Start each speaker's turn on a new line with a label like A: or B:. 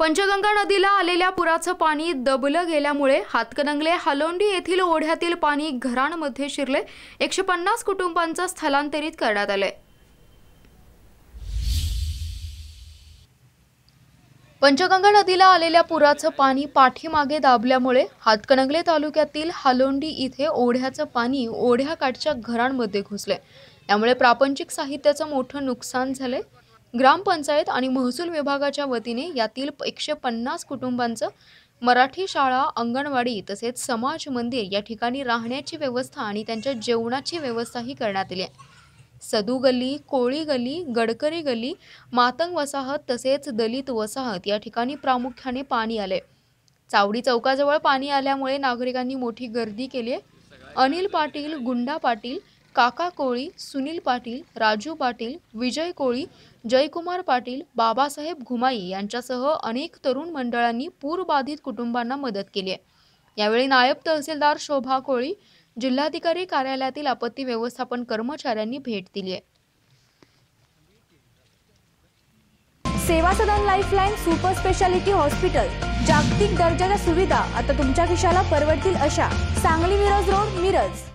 A: पंचगंगा नदीला आलेल्या पुराचं पाणी दबलं गेल्यामुळे हातकणंगले हालोंडी येथील ओढ्यातील पाणी घरांमध्ये शिरले एकशे पन्नास कुटुंबांचं स्थलांतरित करण्यात आलंय पंचगंगा नदीला आलेल्या पुराचं पाणी पाठीमागे दाबल्यामुळे हातकणंगले तालुक्यातील हालोंडी इथे ओढ्याचं पाणी ओढ्या काठच्या घरांमध्ये घुसले त्यामुळे प्रापंचिक साहित्याचं मोठं नुकसान झाले ग्रामपंचायत आणि महसूल विभागाच्या वतीने यातील एकशे पन्नास कुटुंबांचं मराठी शाळा अंगणवाडी तसेच समाज मंदिर या ठिकाणी राहण्याची व्यवस्था आणि त्यांच्या जेवणाची व्यवस्थाही करण्यात आली आहे सदू गल्ली कोळी गल्ली गडकरी गल्ली मातंग वसाहत तसेच दलित वसाहत या ठिकाणी प्रामुख्याने पाणी आले चावडी चौकाजवळ पाणी आल्यामुळे नागरिकांनी मोठी गर्दी केली अनिल पाटील गुंडा पाटील काका कोळी सुनील पाटील राजू पाटील विजय कोळी जयकुमार पाटील बाबासाहेब घुमाई यांच्यासह अनेक तरुण मंडळांनी पूरबाधित कुटुंबांना मदत केली आहे यावेळी नायब तहसीलदार शोभा कोळी जिल्हाधिकारी कार्यालयातील आपत्ती व्यवस्थापन कर्मचाऱ्यांनी भेट दिली आहे Seva Sadan lifeline super speciality hospital जागतिक दर्जाच्या सुविधा आता तुमच्या खिशाला परवडतील अशा सांगली मिरज रोड मिरज